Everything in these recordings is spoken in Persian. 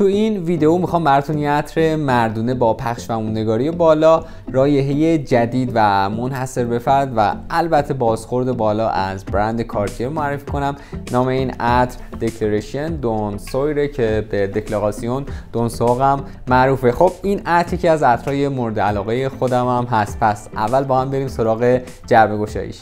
تو این ویدیو میخوام براتون یه عطر مردونه با پخش و مونگاری بالا رایحه جدید و منحصر به فرد و البته بازخورد بالا از برند کارتیه معرفی کنم نام این عطر دکلریشن دون سویره که به دکلاراسیون دون سوغم معروفه خب این عطر که از عطرهای مورد علاقه خودم هم هست پس اول با هم بریم سراغ جربه گشاییش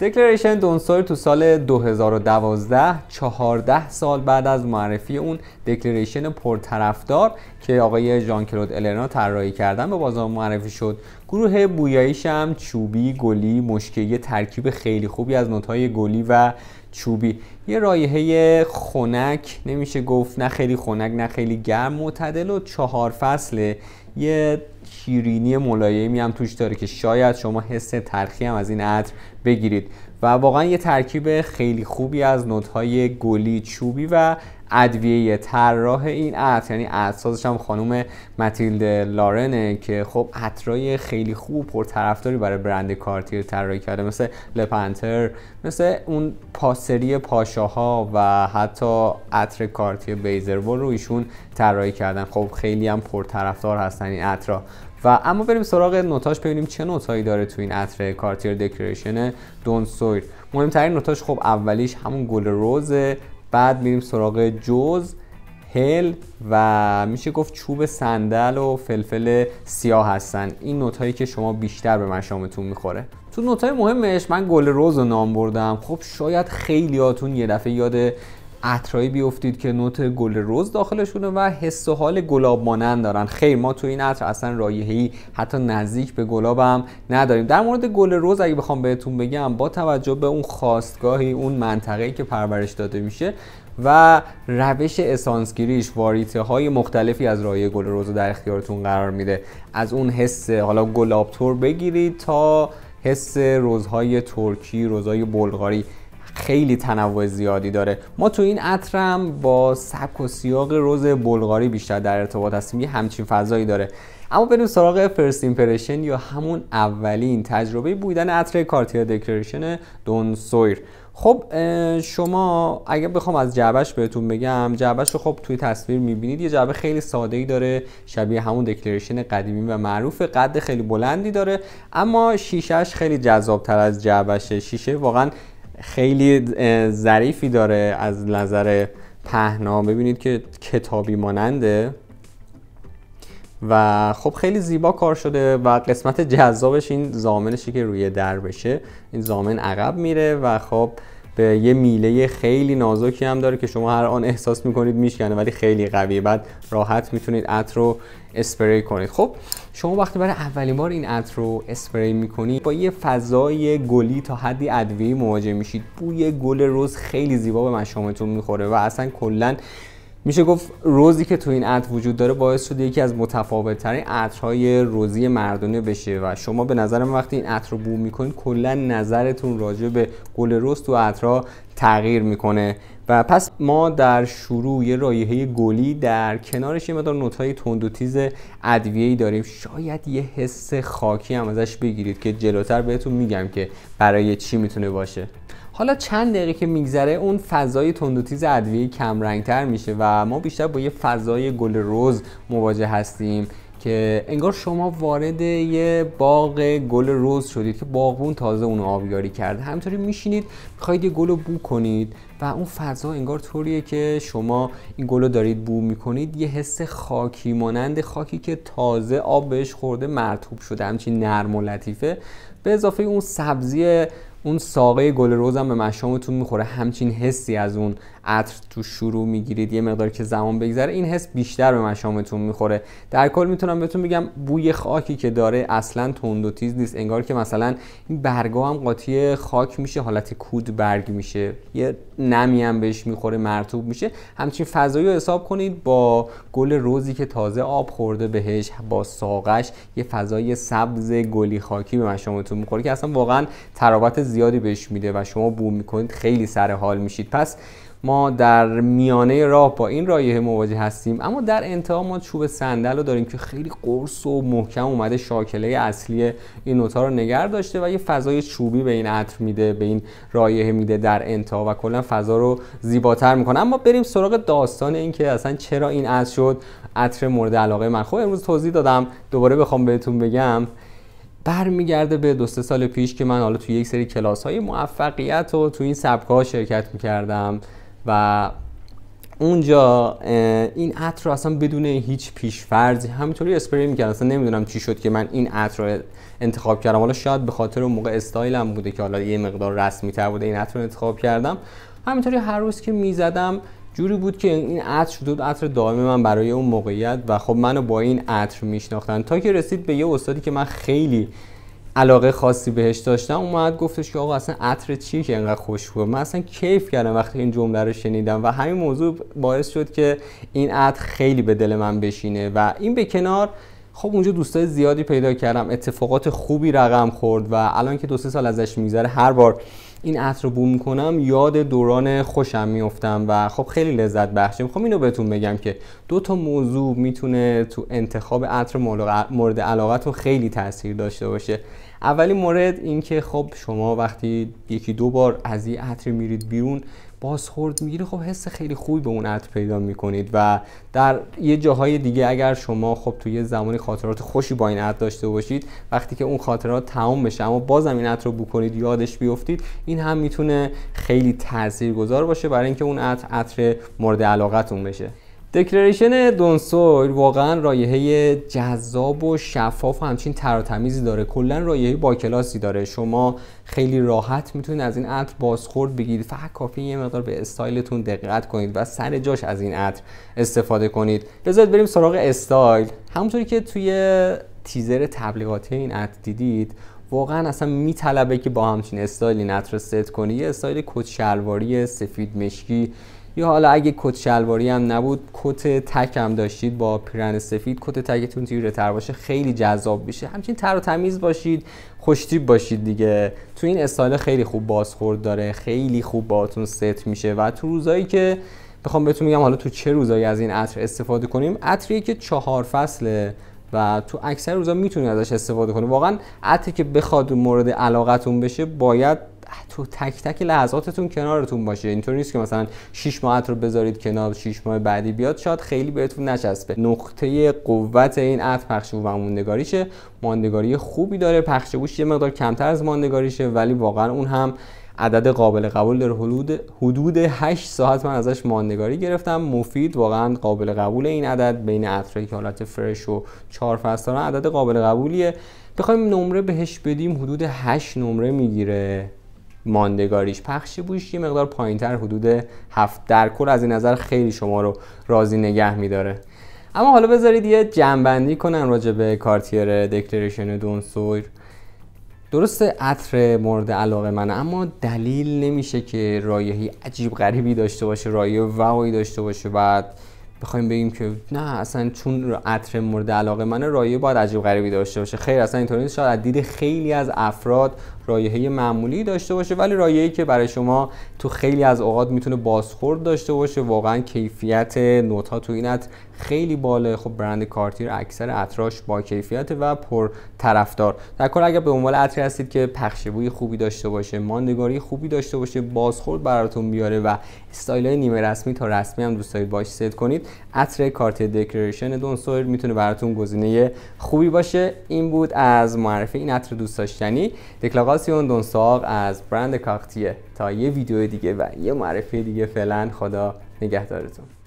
دکلریشن دونسوی تو سال 2012 14 سال بعد از معرفی اون دکلریشن پرطرفدار که آقای ژان کلود الرنا طراحی کردن به بازار معرفی شد گروه بویاییش هم چوبی گلی مشکی ترکیب خیلی خوبی از نوتهای گلی و چوبی یه رایحه خنک نمیشه گفت نه خیلی خنک نه خیلی گرم معتدل و چهار فصله یه شیرینی ملایمی هم توش داره که شاید شما حس ترخی هم از این عطر بگیرید و واقعا یه ترکیب خیلی خوبی از نوت‌های گلی چوبی و ادویه طراح این عطر یعنی اساسش هم خانم متیلد لارنه که خب عطرای خیلی خوب پرطرفداری برای برند کارتیر طراحی کرده مثل لپنتر مثل اون پاسری پاشاها و حتی عطر کارتیر بیزرول رو ایشون طراحی کردن خب خیلی هم پرطرفدار هستن این عطرها و اما بریم سراغ نوتاش ببینیم چه نوتایی داره تو این عطر کارتیر دکوریشن دون سویر مهمترین نوتاش خب اولیش همون گل روزه بعد میریم سراغ جز هل و میشه گفت چوب صندل و فلفل سیاه هستن این نوت هایی که شما بیشتر به مشامتون میخوره تو نوت های مهمش من گل روز رو نام بردم خب شاید خیلیاتون یه دفعه یاد عطرایی بیفتید که نوت گل روز داخلشونه و حس و حال گلاب مانند دارن خیر ما تو این عطر اصلا رایحه‌ای حتی نزدیک به گلاب هم نداریم در مورد گل روز اگه بخوام بهتون بگم با توجه به اون خواستگاهی اون منطقه‌ای که پرورش داده میشه و روش اسانسگیریش واریته های مختلفی از رایه گل روز در اختیارتون قرار میده از اون حس حالا گلاب تور بگیرید تا حس روزهای ترکی رزهای بلغاری خیلی تنوع زیادی داره ما تو این عطرم با سبک و سیاق روز بلغاری بیشتر در ارتباط هستیم یه همچین فضایی داره اما بریم سراغ فرست ایمپرشن یا همون اولین تجربه بویدن عطر کارتیا دکلریشن دون سویر خب شما اگر بخوام از جعبش بهتون بگم جعبش رو خب توی تصویر میبینید یه جعبه خیلی ساده ای داره شبیه همون دکلریشن قدیمی و معروف قد خیلی بلندی داره اما شیشهش خیلی جذابتر از جعبهشه شیشه واقعا خیلی ظریفی داره از نظر پهنا ببینید که کتابی ماننده و خب خیلی زیبا کار شده و قسمت جذابش این زامنشی که روی در بشه این زامن عقب میره و خب به یه میله خیلی نازکی هم داره که شما هر آن احساس میکنید میشکنه ولی خیلی قویه بعد راحت میتونید عطر رو اسپری کنید خب شما وقتی برای اولین بار این عطر رو اسپری میکنید با یه فضای گلی تا حدی ادویه مواجه میشید بوی گل روز خیلی زیبا به مشامتون میخوره و اصلا کلا میشه گفت روزی که تو این عطر وجود داره باعث شده یکی از متفاوت ترین عطرهای روزی مردونه بشه و شما به نظر من وقتی این عطر رو بو میکنید کلا نظرتون راجع به گل رز تو عطرها تغییر میکنه و پس ما در شروع یه رایحه گلی در کنارش یه نوت های تند و تیز ای داریم شاید یه حس خاکی هم ازش بگیرید که جلوتر بهتون میگم که برای چی میتونه باشه حالا چند دقیقه که میگذره اون فضای تندوتیز ادویه کم رنگتر میشه و ما بیشتر با یه فضای گل روز مواجه هستیم که انگار شما وارد یه باغ گل روز شدید که باغبون تازه اون آبیاری کرده همینطوری میشینید میخواید یه گل رو بو کنید و اون فضا انگار طوریه که شما این گل رو دارید بو میکنید یه حس خاکی مانند خاکی که تازه آب بهش خورده مرتوب شده همچین نرم و لطیفه به اضافه اون سبزی اون ساقه گل روزم به مشامتون میخوره همچین حسی از اون عطر تو شروع میگیرید یه مقدار که زمان بگذره این حس بیشتر به مشامتون میخوره در کل میتونم بهتون بگم بوی خاکی که داره اصلا تند و تیز نیست انگار که مثلا این برگا هم قاطی خاک میشه حالت کود برگ میشه یه نمی هم بهش میخوره مرتوب میشه همچین فضایی رو حساب کنید با گل روزی که تازه آب خورده بهش با ساقش یه فضای سبز گلی خاکی به مشامتون میخوره که اصلا واقعا تراوت زیادی بهش میده و شما بو میکنید خیلی سر حال میشید پس ما در میانه راه با این رایه مواجه هستیم اما در انتها ما چوب صندل رو داریم که خیلی قرص و محکم اومده شاکله اصلی این نوتا رو نگر داشته و یه فضای چوبی به این عطر میده به این رایه میده در انتها و کلا فضا رو زیباتر میکنه اما بریم سراغ داستان این که اصلا چرا این عطر شد عطر مورد علاقه من خب امروز توضیح دادم دوباره بخوام بهتون بگم برمیگرده به دو سال پیش که من حالا تو یک سری کلاس های موفقیت و تو این سبک شرکت میکردم و اونجا این عطر رو اصلا بدون هیچ پیش فرضی همینطوری اسپری میکردم اصلا نمیدونم چی شد که من این عطر رو انتخاب کردم حالا شاید به خاطر اون موقع استایلم بوده که حالا یه مقدار رسمی تر بوده این عطر رو انتخاب کردم همینطوری هر روز که میزدم جوری بود که این عطر شده بود عطر دائم من برای اون موقعیت و خب منو با این عطر میشناختن تا که رسید به یه استادی که من خیلی علاقه خاصی بهش داشتم اومد گفتش که آقا اصلا عطر چیه که انقدر خوشبو من اصلا کیف کردم وقتی این جمله رو شنیدم و همین موضوع باعث شد که این عطر خیلی به دل من بشینه و این به کنار خب اونجا دوستای زیادی پیدا کردم اتفاقات خوبی رقم خورد و الان که دو سه سال ازش میگذره هر بار این عطر رو بوم میکنم یاد دوران خوشم میفتم و خب خیلی لذت بخشه میخوام خب اینو بهتون بگم که دو تا موضوع میتونه تو انتخاب عطر مورد علاقتون خیلی تاثیر داشته باشه اولین مورد اینکه خب شما وقتی یکی دو بار از این عطر میرید بیرون بازخورد میگیری خب حس خیلی خوبی به اون عطر پیدا میکنید و در یه جاهای دیگه اگر شما خب توی یه زمانی خاطرات خوشی با این عطر داشته باشید وقتی که اون خاطرات تمام بشه اما بازم این عطر رو بکنید یادش بیفتید این هم میتونه خیلی تاثیرگذار باشه برای اینکه اون عطر عطر مورد علاقتون بشه دکلریشن دونسویل واقعا رایحه جذاب و شفاف و همچین تراتمیزی داره کلا رایحه با کلاسی داره شما خیلی راحت میتونید از این عطر بازخورد بگیرید فقط کافی یه مقدار به استایلتون دقت کنید و سر جاش از این عطر استفاده کنید بذارید بریم سراغ استایل همونطوری که توی تیزر تبلیغاتی این عطر دیدید واقعا اصلا میطلبه که با همچین استایلی نتر ست کنی یه استایل کت شلواری سفید مشکی یا حالا اگه کت شلواری هم نبود کت تک هم داشتید با پیرن سفید کت تکتون تیره تر باشه خیلی جذاب میشه همچنین تر و تمیز باشید خوشتیب باشید دیگه تو این استایل خیلی خوب بازخورد داره خیلی خوب باهاتون ست میشه و تو روزایی که بخوام بهتون میگم حالا تو چه روزایی از این عطر استفاده کنیم عطریه که چهار فصله و تو اکثر روزا میتونید ازش استفاده کنید واقعا عطری که بخواد مورد علاقتون بشه باید تو تک تک لحظاتتون کنارتون باشه اینطور نیست که مثلا 6 ماه رو بذارید کنار 6 ماه بعدی بیاد شاید خیلی بهتون نچسبه نقطه قوت این اپ پخش و ماندگاریشه ماندگاری خوبی داره پخش یه مقدار کمتر از ماندگاریشه ولی واقعا اون هم عدد قابل قبول در حدود حدود 8 ساعت من ازش ماندگاری گرفتم مفید واقعا قابل قبول این عدد بین اطرای که حالت فرش و 4 فصل عدد قابل قبولیه بخوایم نمره بهش بدیم حدود 8 نمره میگیره ماندگاریش پخش بوش یه مقدار تر حدود هفت در کل از این نظر خیلی شما رو راضی نگه میداره اما حالا بذارید یه جنبندی کنن راجع به کارتیر دکلریشن سویر درسته عطر مورد علاقه منه اما دلیل نمیشه که رایحی عجیب غریبی داشته باشه رایه وای داشته باشه بعد بخوایم بگیم که نه اصلا چون عطر مورد علاقه منه رایه باید عجیب غریبی داشته باشه خیر اصلا اینطوری نیست شاید از دید خیلی از افراد رایحه معمولی داشته باشه ولی رایحه‌ای که برای شما تو خیلی از اوقات میتونه بازخورد داشته باشه واقعا کیفیت نوت‌ها تو این خیلی باله خب برند کارتیر اکثر عطراش با کیفیت و پر طرفدار در کل اگر به عنوان عطری هستید که پخش بوی خوبی داشته باشه ماندگاری خوبی داشته باشه بازخورد براتون بیاره و استایل نیمه رسمی تا رسمی هم دوست دارید باش ست کنید عطر کارت دکریشن دون سویر میتونه براتون گزینه خوبی باشه این بود از معرفی این عطر دوست داشتنی دکلاغاز دون دونساق از برند کاختیه تا یه ویدیو دیگه و یه معرفی دیگه فعلا خدا نگهدارتون